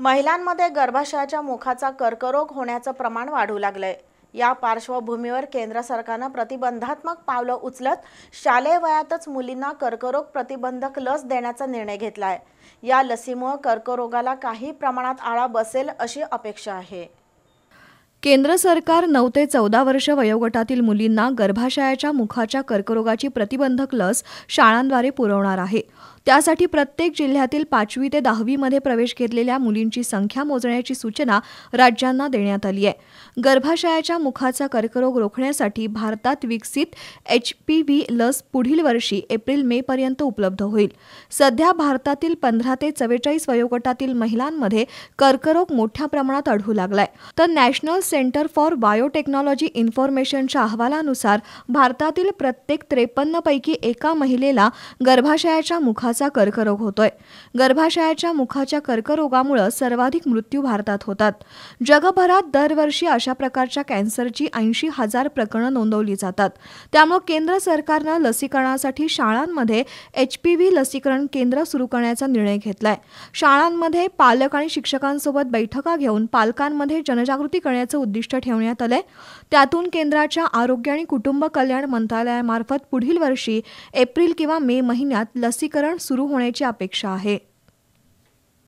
महिलांमध्ये गर्भाशयाच्या मुखाचा कर्करोग होण्याचं प्रमाण वाढू लागलंय या पार्श्वभूमीवर केंद्र सरकारनं प्रतिबंधात्मक पावलं उचलत शालेय वयातच मुलींना कर्करोग प्रतिबंधक लस देण्याचा निर्णय घेतलाय या लसीमुळे कर्करोगाला काही प्रमाणात आळा बसेल अशी अपेक्षा आहे केंद्र सरकार नऊ ते चौदा वर्ष वयोगटातील मुलींना गर्भाशयाच्या मुखाच्या कर्करोगाची प्रतिबंधक लस शाळांद्वारे पुरवणार आहे त्यासाठी प्रत्येक जिल्ह्यातील पाचवी ते दहावीमध्ये प्रवेश घेतलेल्या मुलींची संख्या मोजण्याची सूचना राज्यांना देण्यात आली आहे गर्भाशयाच्या मुखाचा कर्करोग रोखण्यासाठी भारतात विकसित एच पी व्ही लस पुढील वर्षी एप्रिल मे पर्यंत उपलब्ध होईल सध्या भारतातील पंधरा ते चव्वेचाळीस वयोगटातील महिलांमध्ये कर्करोग मोठ्या प्रमाणात आढळू लागलाय तर नॅशनल सेंटर फॉर बायोटेक्नॉलॉजी इन्फॉर्मेशनच्या अहवालानुसार भारतातील प्रत्येक त्रेपन्न पैकी एका महिलेला गर्भाशयाच्या मुखाचा गर्भाचा कर्करोग होतोय गर्भाशयाच्या मुखाच्या कर्करोगामुळे सर्वाधिक मृत्यू भारतात होतात जगभरात दरवर्षी अशा प्रकारच्या कॅन्सरची ऐंशी हजार प्रकरणं नोंदवली जातात त्यामुळे केंद्र सरकारनं लसीकरणासाठी शाळांमध्ये व्ही लसीकरण केंद्र सुरू करण्याचा निर्णय घेतलाय शाळांमध्ये पालक आणि शिक्षकांसोबत बैठका घेऊन पालकांमध्ये जनजागृती करण्याचं उद्दिष्ट ठेवण्यात आलंय त्यातून केंद्राच्या आरोग्य आणि कुटुंब कल्याण मंत्रालयामार्फत पुढील वर्षी एप्रिल किंवा मे महिन्यात लसीकरण सुरू होण्याची अपेक्षा आहे